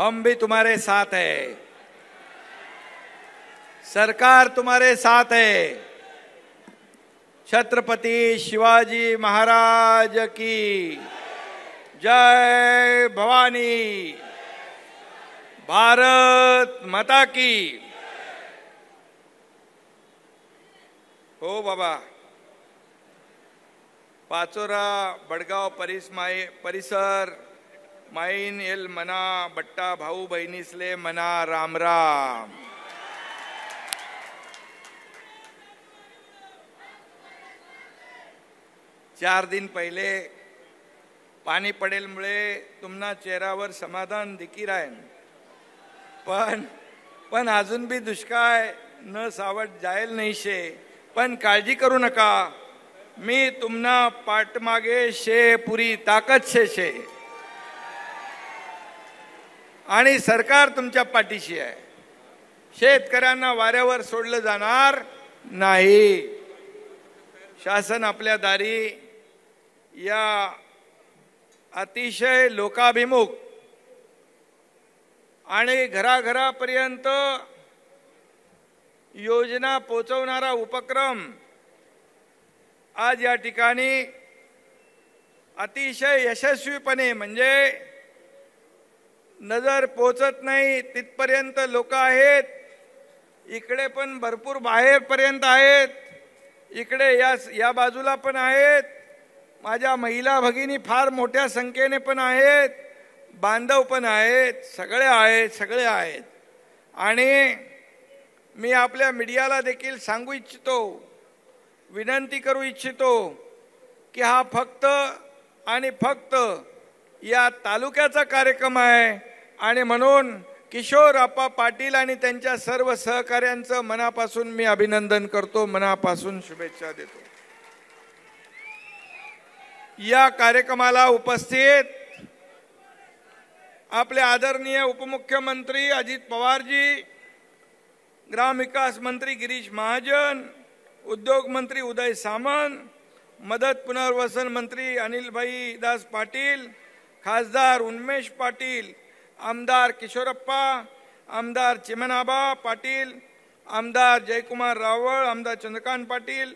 हम भी तुम्हारे साथ है सरकार तुम्हारे साथ है छत्रपति शिवाजी महाराज की जय भवानी भारत माता की हो बाबा पाचोरा बडगाव परिसर माईन एल मना बट्टा भाऊ बहिणीसले मना राम राम चार दिन पहिले पाणी पडेलमुळे तुमना चेहऱ्यावर समाधान दिकी राहीन पण पण अजून बी दुष्काळ न सावट जायल शे पण काळजी करू नका मी तुमना पाठमागे शे पुरी ताकद शे शे आणि सरकार तुमच्या पाठीशी आहे शेतकऱ्यांना वाऱ्यावर सोडलं जाणार नाही शासन आपल्या दारी या अतिशय लोकाभिमुख आणि घराघरापर्यंत योजना पोचवणारा उपक्रम आज या ठिकाणी अतिशय यशस्वीपणे म्हणजे नजर पोचत नाही तिथपर्यंत लोक आहेत इकडे पण भरपूर बाहेरपर्यंत आहेत इकडे या या बाजूला पण आहेत माझ्या महिला भगिनी फार मोठ्या संख्येने पण आहेत बांधव पण आहेत सगळे आहेत सगळे आहेत आणि मी आपल्या मीडियाला देखील सांगू इच्छितो विनंती करू इच्छितो की हा फक्त आणि फक्त या तालुक्याचा कार्यक्रम आहे आणि म्हणून किशोर आप्पा पाटील आणि त्यांच्या सर्व सहकार्यांचं मनापासून मी अभिनंदन करतो मनापासून शुभेच्छा देतो या कार्यक्रमाला उपस्थित आपले आदरणीय उपमुख्यमंत्री अजित पवारजी ग्रामविकास मंत्री गिरीश महाजन उद्योग मंत्री उदय सामंत मदत पुनर्वसन मंत्री अनिलभाई दास पाटील खासदार उन्मेश पाटील आमदार किशोरप्पा आमदार चिमनाबा पाटील आमदार जयकुमार रावळ आमदार चंद्रकांत पाटील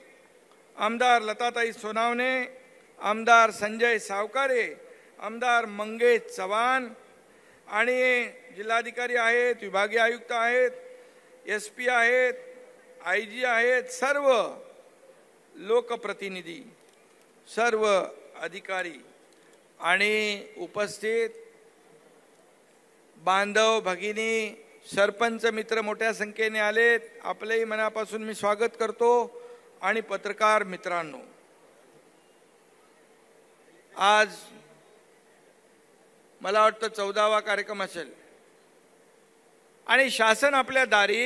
आमदार लताताई सोनावणे आमदार संजय सावकारे आमदार मंगेश चव्हाण आणि जिल्हाधिकारी आहेत विभागीय आयुक्त आहेत एस पी आहेत आय जी आहेत सर्व लोकप्रतिनिधी सर्व अधिकारी आणि उपस्थित बांधव भगिनी सरपंच मित्र मोठ्या संख्येने आलेत आपलंही मनापासून मी स्वागत करतो आणि पत्रकार मित्रांनो आज मला वाटतं चौदावा कार्यक्रम असेल आणि शासन आपल्या दारी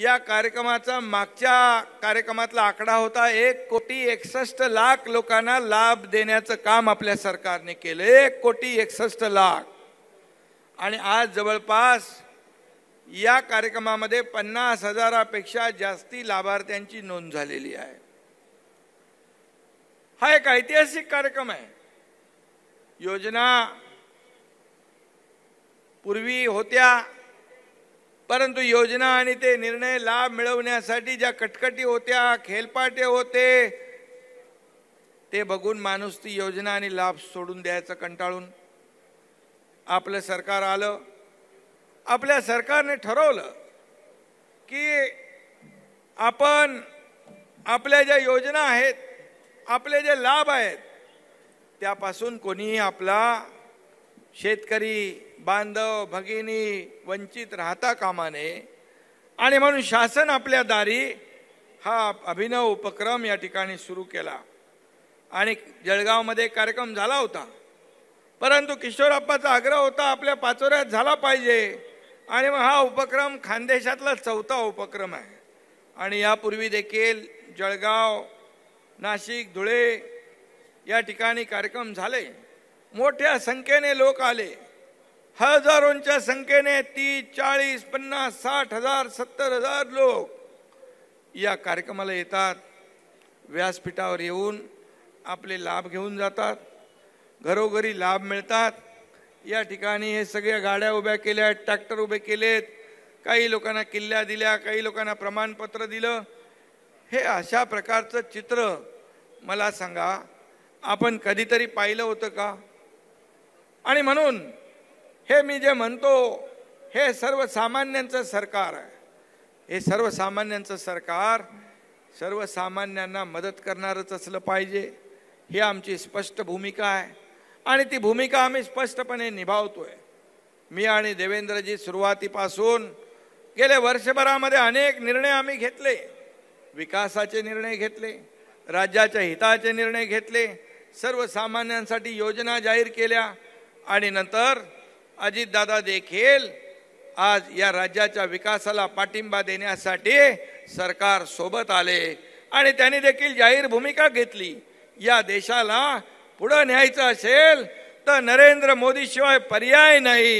या कार्यक्रमाचा मागच्या कार्यक्रमातला आकडा होता एक कोटी एकसष्ट लाख लोकांना लाभ देण्याचं काम आपल्या सरकारने केलं एक कोटी एकसष्ट लाख आणि आज जवळपास या कार्यक्रमामध्ये पन्नास हजारापेक्षा जास्ती लाभार्थ्यांची नोंद झालेली आहे हा एक ऐतिहासिक कार्यक्रम आहे योजना पूर्वी होत्या परंतु योजना आणि ते निर्णय लाभ मिळवण्यासाठी ज्या कटकटी होत्या खेलपाटे होते ते बघून माणूस ती योजना आणि लाभ सोडून द्यायचं कंटाळून आपलं सरकार आलं आपल्या सरकारने ठरवलं की आपण आपल्या ज्या योजना आहेत आपले जे लाभ आहेत त्यापासून कोणीही आपला शेतकरी बांधव भगिनी वंचित राहता कामाने आणि म्हणून शासन आपल्या दारी हा अभिनव उपक्रम या ठिकाणी सुरू केला आणि जळगावमध्ये कार्यक्रम झाला होता परंतु किशोरप्पाचा आग्रह होता आपल्या पाचोऱ्यात झाला पाहिजे आणि मग हा उपक्रम खानदेशातला चौथा उपक्रम आहे आणि यापूर्वी देखील जळगाव नाशिक धुळे या ठिकाणी कार्यक्रम झाले मोठ्या संख्येने लोक आले हजारोंच्या संख्येने तीस चाळीस पन्नास साठ हजार सत्तर हजार लोक या कार्यक्रमाला येतात व्यासपीठावर येऊन आपले लाभ घेऊन जातात घरोघरी लाभ मिळतात या ठिकाणी हे सगळ्या गाड्या उभ्या केल्या आहेत ट्रॅक्टर उभे केलेत काही लोकांना किल्ल्या दिल्या काही लोकांना प्रमाणपत्र दिलं हे अशा प्रकारचं चित्र मला सांगा आपण कधीतरी पाहिलं होतं का आणि म्हणून हे मी जे म्हणतो हे सर्वसामान्यांचं सरकार आहे हे सर्वसामान्यांचं सरकार सर्वसामान्यांना मदत करणारच असलं पाहिजे ही आमची स्पष्ट भूमिका आहे आणि ती भूमिका आम्ही स्पष्टपणे निभावतोय मी आणि देवेंद्रजी सुरुवातीपासून गेल्या वर्षभरामध्ये अनेक निर्णय आम्ही घेतले विकासाचे निर्णय घेतले राज्याच्या हिताचे निर्णय घेतले सर्वसामान्यांसाठी योजना जाहीर केल्या आणि नंतर अजितदादा देखील आज या राज्याच्या विकासाला पाठिंबा देण्यासाठी सरकार सोबत आले आणि त्यांनी देखील जाहीर भूमिका घेतली या देशाला पुढं न्यायचं असेल तर नरेंद्र मोदी शिवाय पर्याय नाही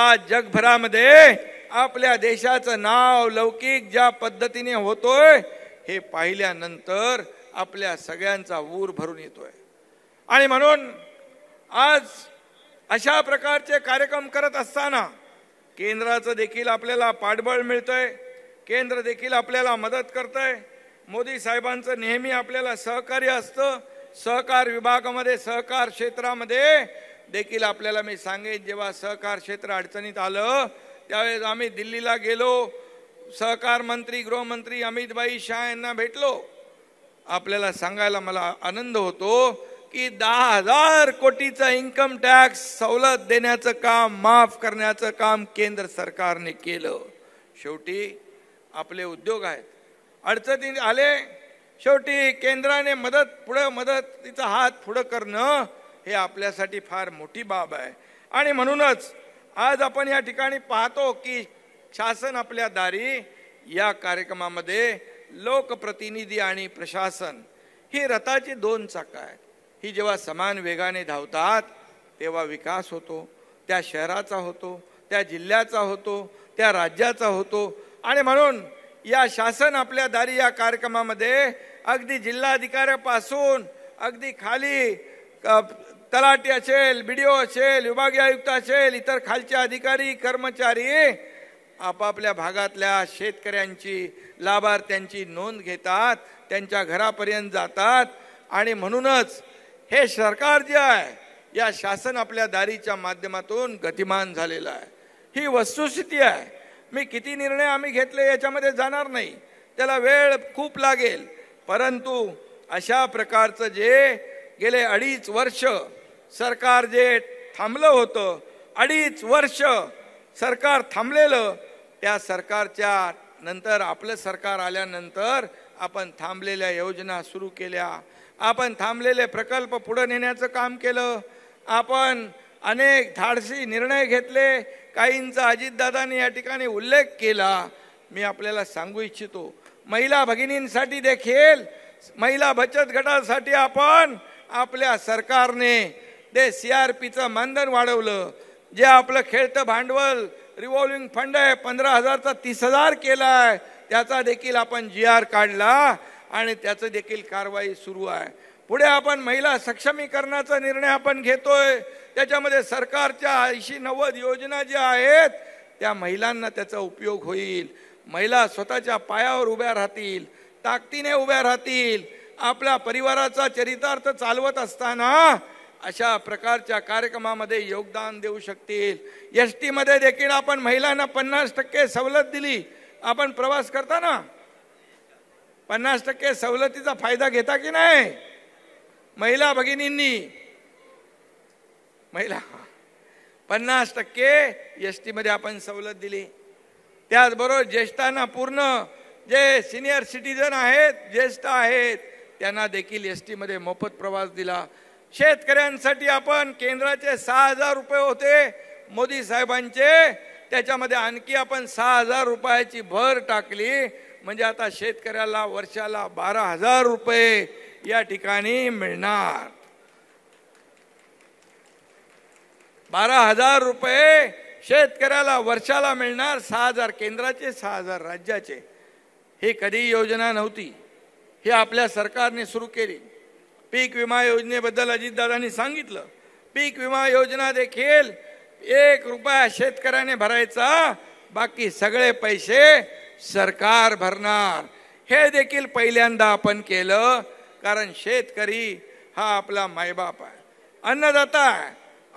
आज जगभरामध्ये आपल्या देशाचं नाव लौकिक ज्या पद्धतीने होतोय हे पाहिल्यानंतर आपल्या सगळ्यांचा ऊर भरून येतोय आणि म्हणून आज अशा प्रकारचे कार्यक्रम करत असताना केंद्राचं देखील आपल्याला पाठबळ मिळतंय केंद्र देखील आपल्याला मदत करतंय मोदी साहेबांचं नेहमी आपल्याला सहकार्य असतं सहकार विभागामध्ये सहकार क्षेत्रामध्ये देखील आपल्याला मी सांगेन जेव्हा सहकार क्षेत्र अडचणीत आलं त्यावेळेस आम्ही दिल्लीला गेलो सहकार मंत्री गृहमंत्री भाई शाह यांना भेटलो आपल्याला सांगायला मला आनंद होतो की दहा हजार कोटीचा इन्कम टॅक्स सवलत देण्याचं काम माफ करण्याचं काम केंद्र सरकारने केलं शेवटी आपले उद्योग आहेत अडचणी आले शेवटी केंद्राने मदत पुढं तिचा हात पुढं करणं हे आपल्यासाठी फार मोठी बाब आहे आणि म्हणूनच आज आपण या ठिकाणी पाहतो की शासन आपल्या दारी या कार्यक्रमामध्ये लोकप्रतिनिधी आणि प्रशासन ही रथाची दोन चाकं आहेत ही जेव्हा समान वेगाने धावतात तेव्हा विकास होतो त्या शहराचा होतो त्या जिल्ह्याचा होतो त्या राज्याचा होतो आणि म्हणून या शासन आपल्या दारी या कार्यक्रमामध्ये अगदी जिल्हाधिकाऱ्यापासून अगदी खाली तलाटी असेल बी डी ओ असेल विभागीय आयुक्त असेल इतर खालचे अधिकारी कर्मचारी आपापल्या भागातल्या शेतकऱ्यांची लाभार्थ्यांची नोंद घेतात त्यांच्या घरापर्यंत जातात आणि म्हणूनच हे सरकार जे आहे या शासन आपल्या दारीच्या माध्यमातून गतिमान झालेलं आहे ही वस्तुस्थिती आहे मी किती निर्णय आम्ही घेतले याच्यामध्ये जाणार नाही त्याला वेळ खूप लागेल परंतु अशा प्रकारचं जे गेले अडीच वर्ष सरकार जे थांबलं होतं अडीच वर्ष सरकार थांबलेलं त्या सरकारच्या नंतर आपलं सरकार आल्यानंतर आपण थांबलेल्या योजना सुरू केल्या आपण थांबलेले प्रकल्प पुढे नेण्याचं काम केलं आपण अनेक धाडसी निर्णय घेतले काहींचा अजितदादांनी या ठिकाणी उल्लेख केला मी आपल्याला सांगू इच्छितो महिला भगिनींसाठी देखील महिला बचत गटासाठी आपण आपल्या सरकारने ते सी आर पीचं मानधन वाढवलं जे आपलं खेळतं भांडवल रिव्हॉल्विंग फंड आहे पंधरा हजारचा तीस हजार केला आहे त्याचा देखील आपण जी आर काढला आणि त्याचं देखील कारवाई सुरू आहे पुढे आपण महिला सक्षमीकरणाचा निर्णय आपण घेतोय त्याच्यामध्ये सरकारच्या ऐंशी नव्वद योजना ज्या आहेत त्या महिलांना त्याचा उपयोग होईल महिला स्वतःच्या पायावर उभ्या राहतील ताकदीने उभ्या राहतील आपल्या परिवाराचा चरितार्थ चालवत असताना अशा प्रकारच्या कार्यक्रमामध्ये योगदान देऊ शकतील एस टीमध्ये देखील आपण महिलांना पन्नास टक्के सवलत दिली आपण प्रवास करताना पन्नास टक्के सवलतीचा फायदा घेता की नाही महिला भगिनींनी महिला पन्नास टक्के एस टीमध्ये आपण सवलत दिली त्याचबरोबर ज्येष्ठांना पूर्ण जे सिनियर सिटीजन आहेत ज्येष्ठ आहेत त्यांना देखील एस टीमध्ये मोफत प्रवास दिला शेतकऱ्यांसाठी आपण केंद्राचे सहा हजार रुपये होते मोदी साहेबांचे त्याच्यामध्ये आणखी आपण सहा हजार रुपयाची भर टाकली म्हणजे आता शेतकऱ्याला वर्षाला बारा हजार रुपये या ठिकाणी मिळणार बारा हजार रुपये शेतकऱ्याला वर्षाला मिळणार सहा हजार केंद्राचे सहा हजार राज्याचे ही कधी योजना नव्हती हे आपल्या सरकारने सुरू केली पीक विमा योजनेबद्दल अजितदादांनी सांगितलं पीक विमा योजना देखील एक रुपया शेतकऱ्याने भरायचा बाकी सगळे पैसे सरकार भरणार हे देखील पहिल्यांदा आपण केलं कारण शेतकरी हा आपला मायबाप आहे अन्नदाता आहे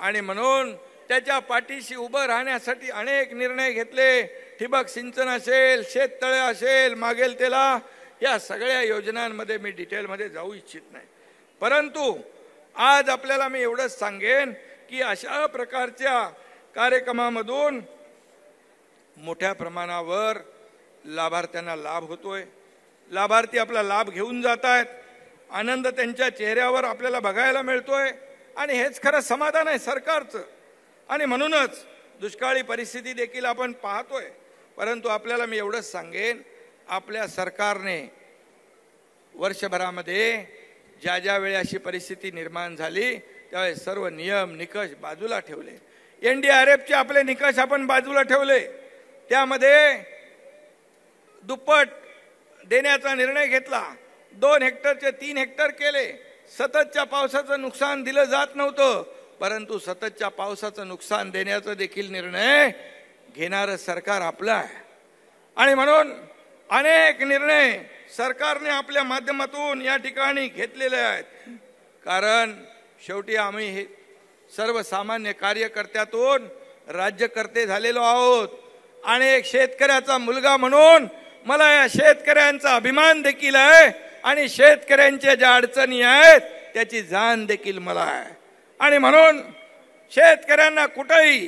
आणि म्हणून त्याच्या पाठीशी उभं राहण्यासाठी अनेक निर्णय घेतले ठिबक सिंचन असेल शेततळे असेल मागेल त्याला या सगळ्या योजनांमध्ये मी डिटेलमध्ये जाऊ इच्छित नाही परंतु आज आपल्याला मी एवढंच सांगेन की अशा प्रकारच्या कार्यक्रमामधून मोठ्या प्रमाणावर लाभार्थ्यांना लाभ होतोय लाभार्थी आपला लाभ घेऊन जात आहेत आनंद त्यांच्या चेहऱ्यावर आपल्याला बघायला मिळतोय आणि हेच खरं समाधान आहे सरकारचं आणि म्हणूनच दुष्काळी परिस्थिती देखील आपण पाहतोय परंतु आपल्याला मी एवढंच सांगेन आपल्या सरकारने वर्षभरामध्ये ज्या ज्या वेळी अशी परिस्थिती निर्माण झाली त्यावेळेस सर्व नियम निकष बाजूला ठेवले एन डी आर एफचे आपले निकष आपण बाजूला ठेवले त्यामध्ये दुप्पट देण्याचा निर्णय घेतला दोन हेक्टरचे तीन हेक्टर केले सततच्या पावसाचं नुकसान दिलं जात नव्हतं परंतु सततच्या पावसाचं नुकसान देण्याचा देखील निर्णय घेणारं सरकार आपलं आहे आणि म्हणून अनेक निर्णय सरकारने आपल्या माध्यमातून या ठिकाणी घेतलेले आहेत कारण शेवटी आम्ही हे सर्वसामान्य कार्यकर्त्यातून राज्यकर्ते झालेलो आहोत आणि एक शेतकऱ्याचा मुलगा म्हणून मला या शेतकऱ्यांचा अभिमान देखील आहे आणि शेतकऱ्यांच्या ज्या अडचणी आहेत त्याची जाण देखील मला आहे आणि म्हणून शेतकऱ्यांना कुठंही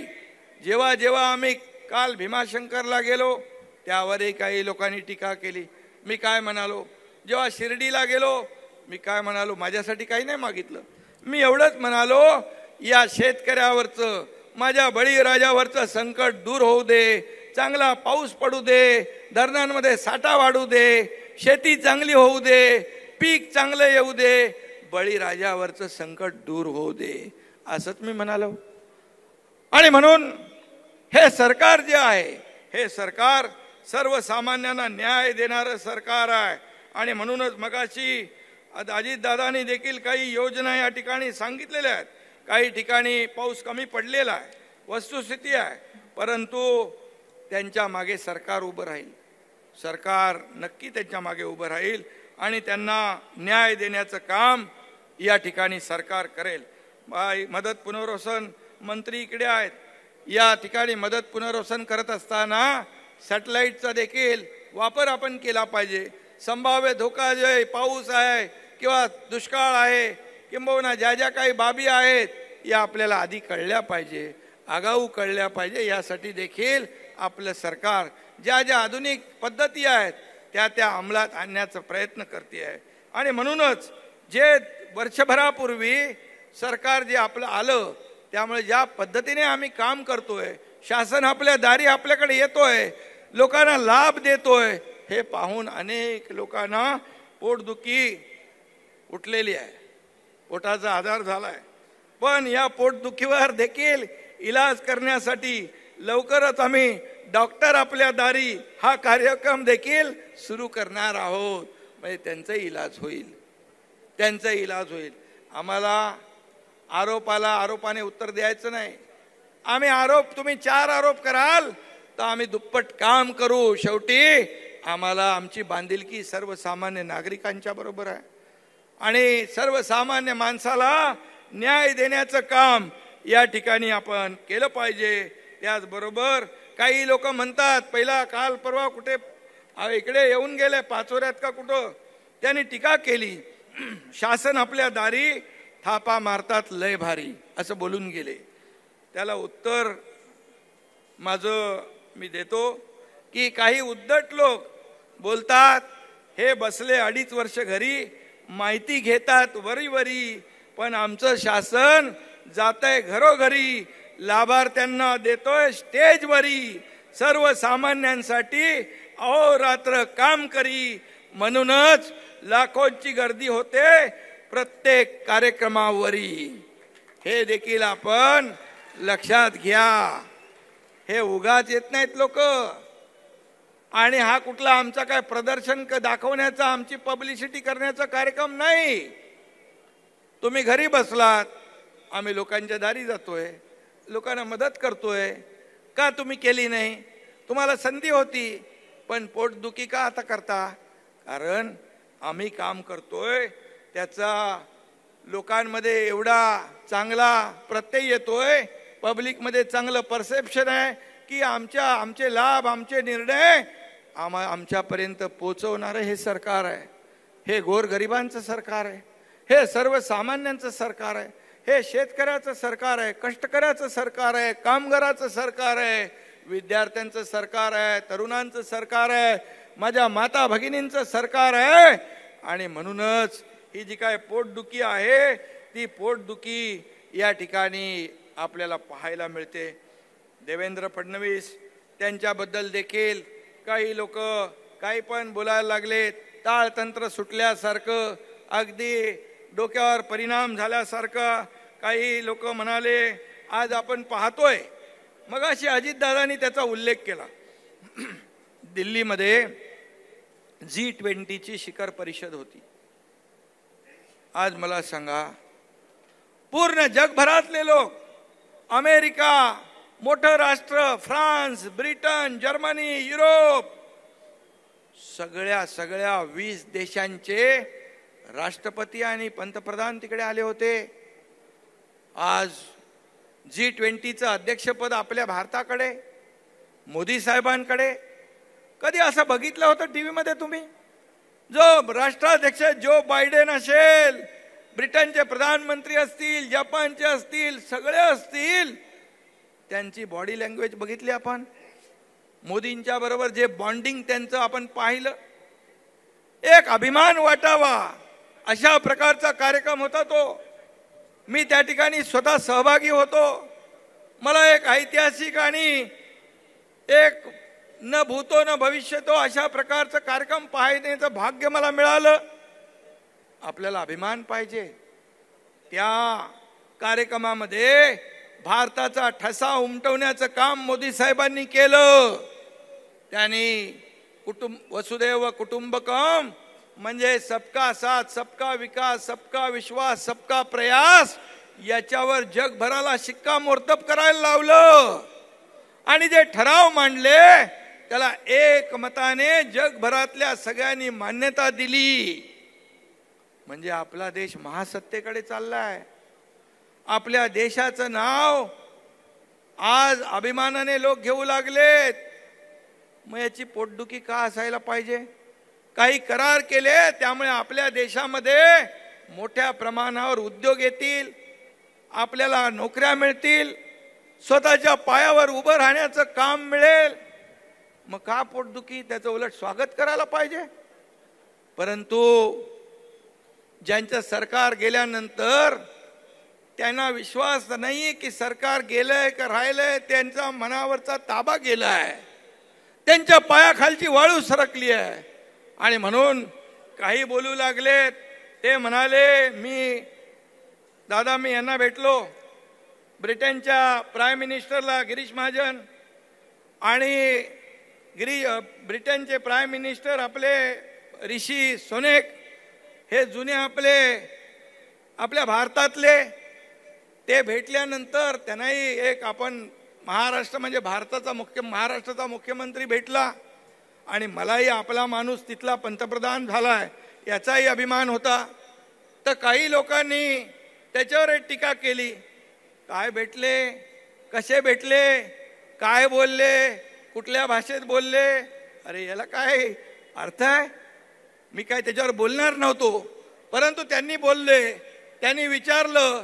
जेव्हा जेव्हा आम्ही काल भीमाशंकरला गेलो त्यावरही काही लोकांनी टीका केली मी काय म्हणालो जेव्हा शिर्डीला गेलो मी काय म्हणालो माझ्यासाठी काही नाही मागितलं मी एवढंच म्हणालो या शेतकऱ्यावरचं माझ्या बळीराजावरचं संकट दूर होऊ दे चांगला पाऊस पडू दे धरणांमध्ये साठा वाढू दे शेती चांगली होऊ दे पीक चांगलं येऊ दे बळीराजावरचं संकट दूर होऊ दे असंच मी म्हणालो आणि म्हणून हे सरकार जे आहे हे सरकार सर्वसामान्यांना न्याय देणारं सरकार आहे आणि म्हणूनच मगाशी दादानी देखील काही योजना या ठिकाणी सांगितलेल्या आहेत काही ठिकाणी पाऊस कमी पडलेला आहे वस्तुस्थिती आहे परंतु त्यांच्या मागे सरकार उभं राहील सरकार नक्की त्यांच्या मागे उभं राहील आणि त्यांना न्याय देण्याचं काम या ठिकाणी सरकार करेल मदत पुनर्वसन मंत्री इकडे आहेत या ठिकाणी मदत पुनर्वसन करत असताना सॅटेलाईटचा देखील वापर आपण केला पाहिजे संभाव्य धोका आहे पाऊस आहे किंवा दुष्काळ आहे किंबहुना ज्या ज्या काही बाबी आहेत या आपल्याला आधी कळल्या पाहिजे आगाऊ कळल्या पाहिजे यासाठी देखील आपलं सरकार ज्या ज्या आधुनिक पद्धती आहेत त्या त्या अंमलात आणण्याचा प्रयत्न करते आहे आणि म्हणूनच जे वर्षभरापूर्वी सरकार जे आपलं आलं त्यामुळे ज्या पद्धतीने आम्ही काम करतोय शासन आपल्या दारी आपल्याकडे येतोय लोकांना लाभ देतोय हे पाहून अनेक लोकांना पोटदुखी उठलेली आहे पोटाचा आधार झाला आहे पण या पोटदुखीवर देखील इलाज करण्यासाठी लवकरच आम्ही डॉक्टर आपल्या दारी हा कार्यक्रम देखील सुरू करणार आहोत म्हणजे त्यांचा इलाज होईल त्यांचा इलाज होईल आम्हाला आरोपाला आरोपाने उत्तर द्यायचं नाही आम्ही आरोप तुम्ही चार आरोप कराल तर आम्ही दुप्पट काम करू शेवटी आम्हाला आमची बांधिलकी सर्वसामान्य नागरिकांच्या बरोबर आहे आणि सर्वसामान्य माणसाला न्याय देण्याचं काम या ठिकाणी आपण केलं पाहिजे त्याचबरोबर काही लोक म्हणतात पहिला काल परवा कुठे इकडे येऊन गेले पाचोऱ्यात का कुठं त्यांनी टीका केली शासन आपल्या दारी थापा मारतात लय भारी असं बोलून गेले त्याला उत्तर माझं मी देतो की काही उद्धट लोक बोलतात हे बसले अडीच वर्ष घरी माहिती घेतात वरी वरी पण आमचं शासन जात आहे घरोघरी लाभार्थ्यांना देतोय स्टेजवरी सर्वसामान्यांसाठी अहोरात्र काम करी म्हणूनच लाखोंची गर्दी होते प्रत्येक कार्यक्रमावरी हे देखील आपण लक्षात घ्या हे उगाच येत नाहीत लोक आणि हा कुठला आमचा काय प्रदर्शन का दाखवण्याचा आमची पब्लिसिटी करण्याचा कार्यक्रम नाही तुम्ही घरी बसलात आम्ही लोकांच्या दारी जातोय लोकांना मदत करतोय का तुम्ही केली नाही तुम्हाला संधी होती पण पोटदुखी का आता करता कारण आम्ही काम करतोय त्याचा लोकांमध्ये एवढा चांगला प्रत्यय येतोय पब्लिकमध्ये चांगलं परसेप्शन आहे की आमच्या आमचे लाभ आमचे निर्णय आमा आमच्यापर्यंत पोचवणारं हे सरकार आहे हे गोरगरिबांचं सरकार आहे हे सर्वसामान्यांचं सरकार आहे हे शेतकऱ्याचं सरकार आहे कष्टकऱ्याचं सरकार आहे कामगाराचं सरकार आहे विद्यार्थ्यांचं सरकार आहे तरुणांचं सरकार आहे माझ्या माता भगिनींचं सरकार आहे आणि म्हणूनच ही जी काय पोटदुखी आहे ती पोटदुखी या ठिकाणी आपल्याला पाहायला मिळते देवेंद्र फडणवीस त्यांच्याबद्दल देखील काही लोक काही पण बोलायला लागलेत ताळतंत्र सुटल्यासारखं अगदी डोक्यावर परिणाम झाल्यासारखं काही लोक म्हणाले आज आपण पाहतोय मग अशी अजितदादांनी त्याचा उल्लेख केला दिल्लीमध्ये जी ट्वेंटीची शिखर परिषद होती आज मला सांगा पूर्ण जगभरातले लोक अमेरिका मोठं राष्ट्र फ्रान्स ब्रिटन जर्मनी युरोप सगळ्या सगळ्या वीस देशांचे राष्ट्रपती आणि पंतप्रधान तिकडे आले होते आज जी ट्वेंटीचं अध्यक्षपद आपल्या भारताकडे मोदी साहेबांकडे कधी असं बघितलं होतं टी व्हीमध्ये तुम्ही जो राष्ट्राध्यक्ष जो बायडेन असेल ब्रिटनचे प्रधानमंत्री असतील जपानचे असतील सगळे असतील त्यांची बॉडी लँग्वेज बघितली आपण मोदींच्या बरोबर जे बॉन्डिंग त्यांचं आपण पाहिलं एक अभिमान वाटावा अशा प्रकारचा कार्यक्रम होता तो मी त्या ठिकाणी स्वतः सहभागी होतो मला एक ऐतिहासिक आणि एक न भूतो न भविष्यतो अशा प्रकारचं कार्यक्रम पाहण्याचं भाग्य मला मिळालं आपल्याला अभिमान पाहिजे त्या कार्यक्रमामध्ये भारताचा ठसा उमटवण्याचं काम मोदी साहेबांनी केलं त्यांनी कुटुंब वसुदैव कुटुंबकम म्हणजे सबका साथ सबका विकास सबका विश्वास सबका प्रयास याच्यावर जगभराला शिक्कामोर्तब करायला लावलं आणि जे ठराव मांडले त्याला एकमताने जगभरातल्या सगळ्यांनी मान्यता दिली म्हणजे आपला देश महासत्तेकडे चाललाय आपल्या देशाचं नाव आज अभिमानाने लोक घेऊ लागलेत मग याची पोटदुखी का असायला पाहिजे काही करार केले त्यामुळे आपल्या देशामध्ये मोठ्या प्रमाणावर उद्योग येतील आपल्याला नोकऱ्या मिळतील स्वतःच्या पायावर उभं राहण्याचं काम मिळेल मग का पोटदुखी त्याचं उलट स्वागत करायला पाहिजे परंतु ज्यांचं सरकार गेल्यानंतर त्यांना विश्वास नाही की सरकार गेलंय का राहिलंय त्यांचा मनावरचा ताबा गेला आहे त्यांच्या पायाखालची वाळू सरकली आहे आणि म्हणून काही बोलू लागलेत ते म्हणाले मी दादा मी यांना भेटलो ब्रिटनच्या प्राईम मिनिस्टरला गिरीश महाजन आणि ग्री ब्रिटनचे प्राईम मिनिस्टर आपले ऋषी सोनेक हे जुने आपले आपल्या भारतातले ते भेटल्यानंतर त्यांनाही एक आपण महाराष्ट्र म्हणजे भारताचा मुख्य महाराष्ट्राचा मुख्यमंत्री भेटला आणि मलाही आपला माणूस तिथला पंतप्रधान झाला आहे याचाही अभिमान होता तर काही लोकांनी त्याच्यावर एक टीका केली काय भेटले कसे भेटले काय बोलले कुठल्या भाषेत बोलले अरे याला काय अर्थ आहे मी काय त्याच्यावर बोलणार नव्हतो परंतु त्यांनी बोलले त्यांनी विचारलं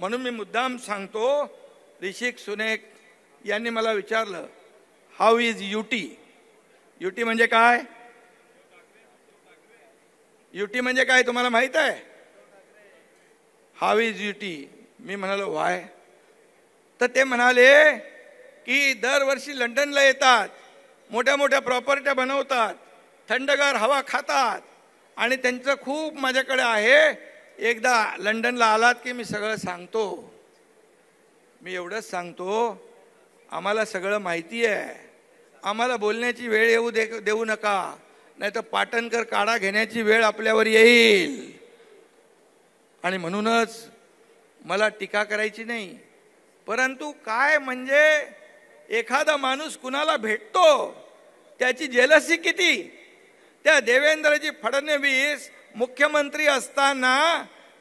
म्हणून मी मुद्दाम सांगतो ऋषिक सुनेक यांनी मला विचारलं हाऊ इज युटी युटी म्हणजे काय युटी म्हणजे काय तुम्हाला माहित आहे हाऊ इज युटी मी म्हणालो वाय तर ते म्हणाले की दरवर्षी लंडनला येतात मोठ्या मोठ्या प्रॉपर्ट्या बनवतात थंडगार हवा खातात आणि त्यांचं खूप माझ्याकडे आहे एकदा लंडनला आलात की मी सगळं सांगतो मी एवढंच सांगतो आम्हाला सगळं माहिती आहे आम्हाला बोलण्याची वेळ येऊ दे देऊ नका नाही तर पाटणकर काढा घेण्याची वेळ आपल्यावर येईल आणि म्हणूनच मला टीका करायची नाही परंतु काय म्हणजे एखादा माणूस कुणाला भेटतो त्याची जेलसी किती त्या देवेंद्रजी फडणवीस मुख्यमंत्री असताना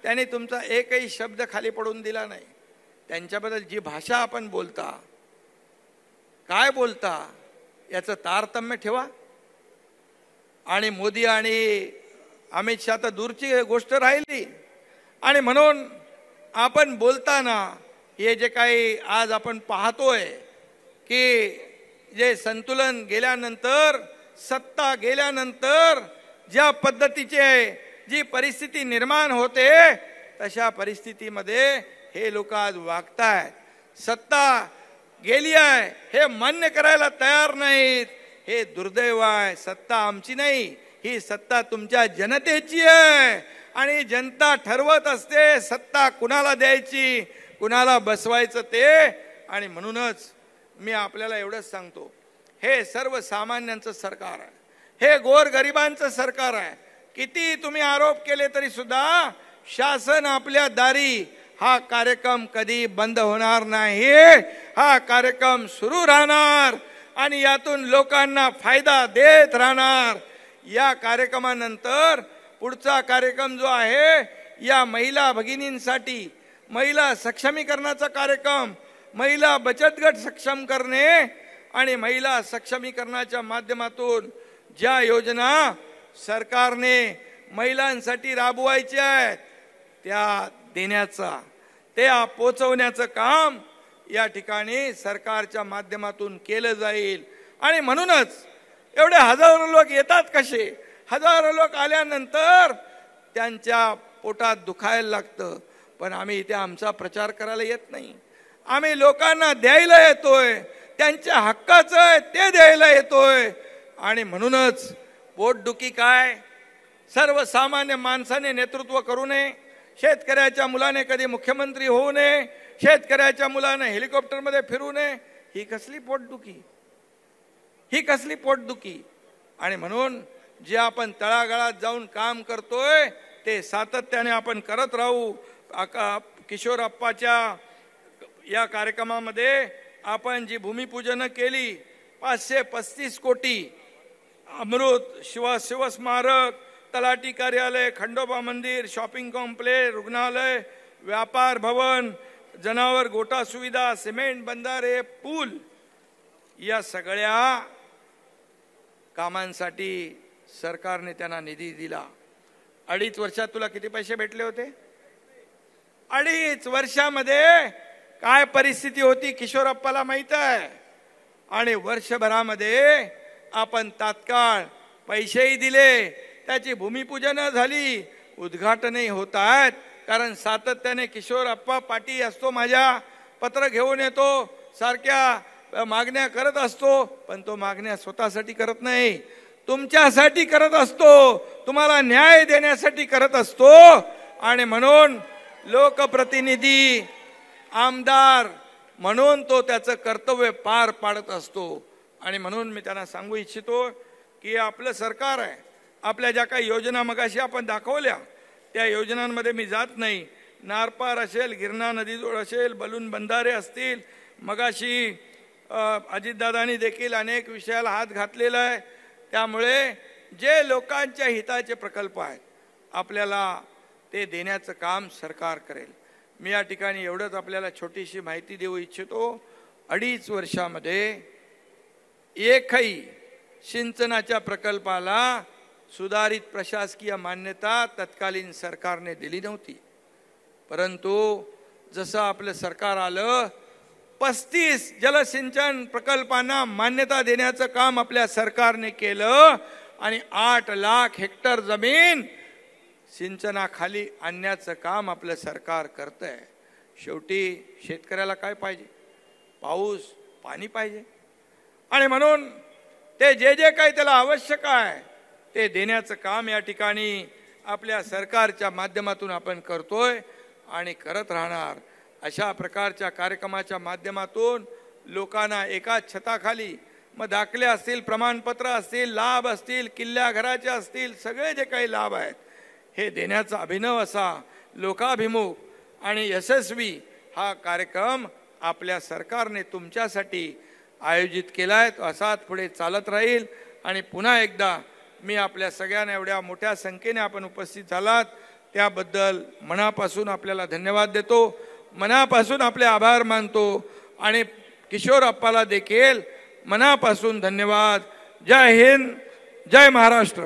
त्यांनी तुमचा एकही शब्द खाली पडून दिला नाही त्यांच्याबद्दल जी भाषा आपण बोलता काय बोलता याचं तारतम्य ठेवा आणि मोदी आणि अमित शहा तर दूरची गोष्ट राहिली आणि म्हणून आपण बोलताना हे जे काही आज आपण पाहतोय की जे संतुलन गेल्यानंतर सत्ता गेल्यानंतर ज्या पद्धतीचे जी परिस्थिती निर्माण होते तशा परिस्थितीमध्ये हे लोक आज वागतायत सत्ता गेली आहे हे मान्य करायला तयार नाहीत हे दुर्दैव आहे सत्ता आमची नाही ही सत्ता तुमच्या जनतेची आहे आणि जनता ठरवत असते सत्ता कुणाला द्यायची कुणाला बसवायचं ते आणि म्हणूनच मी आपल्याला एवढंच सांगतो हे सर्वसामान्यांचं सरकार आहे हे गोर गरिबांचं सरकार आहे किती तुम्ही आरोप केले तरी सुद्धा शासन आपल्या दारी हा कार्यक्रम कधी बंद होणार नाही हा कार्यक्रम सुरू राहणार आणि यातून लोकांना फायदा देत राहणार या कार्यक्रमानंतर पुढचा कार्यक्रम जो आहे या महिला भगिनींसाठी महिला सक्षमीकरणाचा कार्यक्रम महिला बचत गट सक्षम करणे आणि महिला सक्षमीकरणाच्या माध्यमातून ज्या योजना सरकारने महिलांसाठी राबवायच्या आहेत त्या देण्याचा त्या पोचवण्याचं काम या ठिकाणी सरकारच्या माध्यमातून केलं जाईल आणि म्हणूनच एवढे हजारो लोक येतात कसे हजारो लोक आल्यानंतर त्यांच्या पोटात दुखायला लागतं पण आम्ही इथे आमचा प्रचार करायला येत नाही आम्ही लोकांना द्यायला येतोय त्यांच्या हक्काचं आहे ते द्यायला येतोय आणि म्हणूनच पोटदुखी काय सर्वसामान्य माणसाने नेतृत्व करू नये शेतकऱ्याच्या मुलाने कधी मुख्यमंत्री होऊ नये शेतकऱ्याच्या मुलाने हेलिकॉप्टरमध्ये फिरू नये ही कसली पोटदुखी ही कसली पोटदुखी आणि म्हणून जे आपण तळागाळात जाऊन काम करतोय ते सातत्याने आपण करत राहू किशोर अप्पाच्या या कार्यक्रमामध्ये आपण जी भूमिपूजन केली पाचशे पस्तीस कोटी अमृत शिवा शिवस्मारक तलाटी कार्यालय खंडोबा मंदिर शॉपिंग कॉम्प्लेक्स रुग्णालय व्यापार भवन जनावर गोटा सुविधा सिमेंट बंधारे पूल या सगळ्या कामांसाठी सरकारने त्यांना निधी दिला अडीच वर्षात तुला किती पैसे भेटले होते अडीच वर्षामध्ये काय परिस्थिती होती किशोरप्पाला माहित आहे आणि वर्षभरामध्ये आपण तात्काळ पैसेही दिले त्याची भूमिपूजन झाली उद्घाटनही होत आहेत कारण सातत्याने किशोर अप्पा पाटी असतो माझ्या पत्र घेऊन येतो सारख्या मागण्या करत असतो पण तो मागण्या स्वतःसाठी करत नाही तुमच्यासाठी करत असतो तुम्हाला न्याय देण्यासाठी करत असतो आणि म्हणून लोकप्रतिनिधी आमदार म्हणून तो त्याचं कर्तव्य पार पाडत असतो आणि म्हणून मी त्यांना सांगू इच्छितो की आपलं सरकार आहे आपल्या ज्या काही योजना मगाशी आपण दाखवल्या त्या योजनांमध्ये मी जात नाही नारपार असेल गिरणा नदीजोड असेल बलून बंधारे असतील मगाशी अजितदादांनी देखील अनेक विषयाला हात घातलेला आहे त्यामुळे जे लोकांच्या हिताचे प्रकल्प आहेत आपल्याला ते देण्याचं काम सरकार करेल मी या ठिकाणी एवढंच आपल्याला छोटीशी माहिती देऊ इच्छितो अडीच वर्षामध्ये एकही सिंचनाच्या प्रकल्पाला सुधारित प्रशासकीय मान्यता तत्कालीन सरकारने दिली नव्हती परंतु जसं आपलं सरकार आलं पस्तीस जलसिंचन प्रकल्पांना मान्यता देण्याचं काम आपल्या सरकारने केलं आणि आठ लाख हेक्टर जमीन सिंचनाखाली आणण्याचं काम आपलं सरकार करतं आहे शेवटी शेतकऱ्याला काय पाहिजे पाऊस पाणी पाहिजे आणि म्हणून ते जे जे काही त्याला आवश्यक आहे ते देण्याचं काम या ठिकाणी आपल्या सरकारच्या माध्यमातून आपण करतोय आणि करत राहणार अशा प्रकारच्या कार्यक्रमाच्या माध्यमातून लोकांना एका छताखाली मग दाखले असतील प्रमाणपत्र असतील लाभ असतील किल्ल्या घराचे असतील सगळे जे काही लाभ आहेत हे देण्याचा अभिनव असा लोकाभिमुख आणि यशस्वी हा कार्यक्रम आपल्या सरकारने तुमच्यासाठी आयोजित केला आहे तो असाच पुढे चालत राहील आणि पुन्हा एकदा मी आपल्या सगळ्यांना एवढ्या मोठ्या संख्येने आपण उपस्थित झालात त्याबद्दल मनापासून आपल्याला धन्यवाद देतो मनापासून आपले आभार मानतो आणि किशोर अप्पाला देखील मनापासून धन्यवाद जय हिंद जय महाराष्ट्र